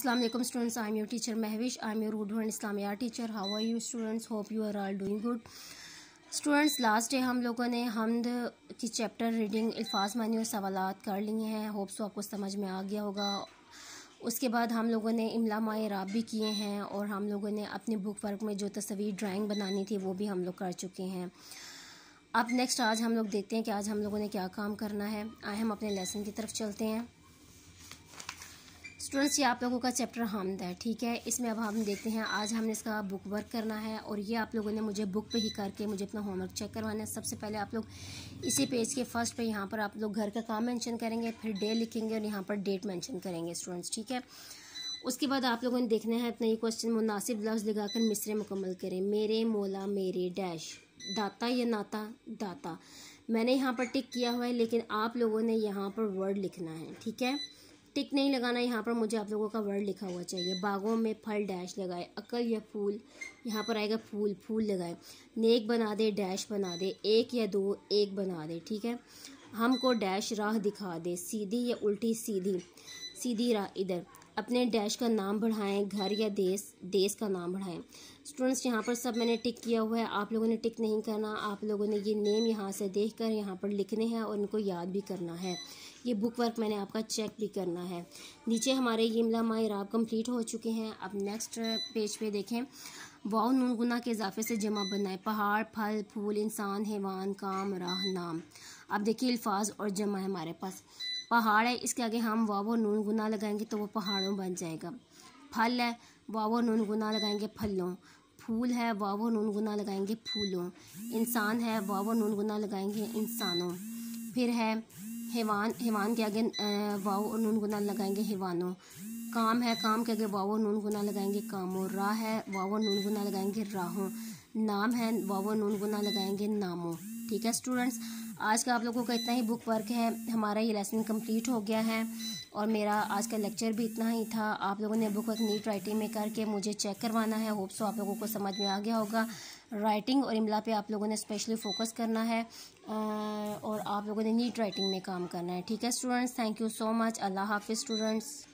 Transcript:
Aslam students I am your teacher Mahvish I am your Urdu and Islamic or teacher how are you students hope you are all doing good students last day हम लोगों ने हमद की chapter reading अल्फाज मानी और सवालत कर लिए हैं होप्स तो आपको समझ में आ गया होगा उसके बाद हम लोगों ने इमला माए राब भी किए हैं और हम लोगों ने अपने बुक वर्क में जो तस्वीर ड्राइंग बनानी थी वो भी हम लोग कर चुके हैं अब नेक्स्ट आज हम लोग देखते हैं कि आज हम लोगों ने क्या काम करना है आए हम अपने लेसन की तरफ चलते हैं स्टूडेंट्स ये आप लोगों का चैप्टर हमद है ठीक है इसमें अब हम देखते हैं आज हमने इसका बुक वर्क करना है और ये आप लोगों ने मुझे बुक पे ही करके मुझे अपना होमवर्क चेक करवाना है सबसे पहले आप लोग इसी पेज के फर्स्ट पे यहाँ पर आप लोग घर का काम मेंशन करेंगे फिर डे लिखेंगे और यहाँ पर डेट मैंशन करेंगे स्टूडेंट्स ठीक है उसके बाद आप लोगों ने देखना है अपना ये क्वेश्चन मुनासिब लफ्ज़ लगाकर मिसरे मुकम्मल करें मेरे मोला मेरे डैश दाता या नाता दाता मैंने यहाँ पर टिक किया हुआ है लेकिन आप लोगों ने यहाँ पर वर्ड लिखना है ठीक है टिक नहीं लगाना यहाँ पर मुझे आप लोगों का वर्ड लिखा हुआ चाहिए बागों में फल डैश लगाए अकल या फूल यहाँ पर आएगा फूल फूल लगाए नेक बना दे डैश बना दे एक या दो एक बना दे ठीक है हमको डैश राह दिखा दे सीधी या उल्टी सीधी सीधी राह इधर अपने डैश का नाम बढ़ाएं घर या देश देश का नाम बढ़ाएं स्टूडेंट्स यहाँ पर सब मैंने टिक किया हुआ है आप लोगों ने टिक नहीं करना आप लोगों ने ये नेम यहाँ से देख कर यहाँ पर लिखने हैं और इनको याद भी करना है ये बुक वर्क मैंने आपका चेक भी करना है नीचे हमारे यमला राब कम्प्लीट हो चुके हैं अब नेक्स्ट पेज पे देखें वाव नून गुना के इजाफे से जमा बनाए पहाड़ फल फूल इंसान हैवान काम राह नाम अब देखिए अल्फाज और जमा है हमारे पास पहाड़ है इसके आगे हम वावो नून गुना लगाएंगे तो वो पहाड़ों बन जाएगा फल है वावो नून गुना लगाएंगे फलों फूल है वावो नून गुना लगाएंगे फूलों इंसान है वावो नून गुना लगाएंगे इंसानों फिर है हैवान हेवान के आगे वाव और नून गुना लगाएंगे हेवानों काम है काम के आगे वावो नून गुना लगाएंगे कामों राह है वावो नून गुना लगाएंगे राहों नाम है वावो नून गुना लगाएंगे नामों ठीक है स्टूडेंट्स आज का आप लोगों का इतना ही बुक वर्क है हमारा ये लेसन कंप्लीट हो गया है और मेरा आज का लेक्चर भी इतना ही था आप लोगों ने बुक वर्क नीट राइटिंग में करके मुझे चेक करवाना है होप सो आप लोगों को समझ में आ गया होगा राइटिंग और इमला पे आप लोगों ने स्पेशली फोकस करना है और आप लोगों ने नीट राइटिंग में काम करना है ठीक है students thank you so much अल्लाह हाफिज़ स्टूडेंट्स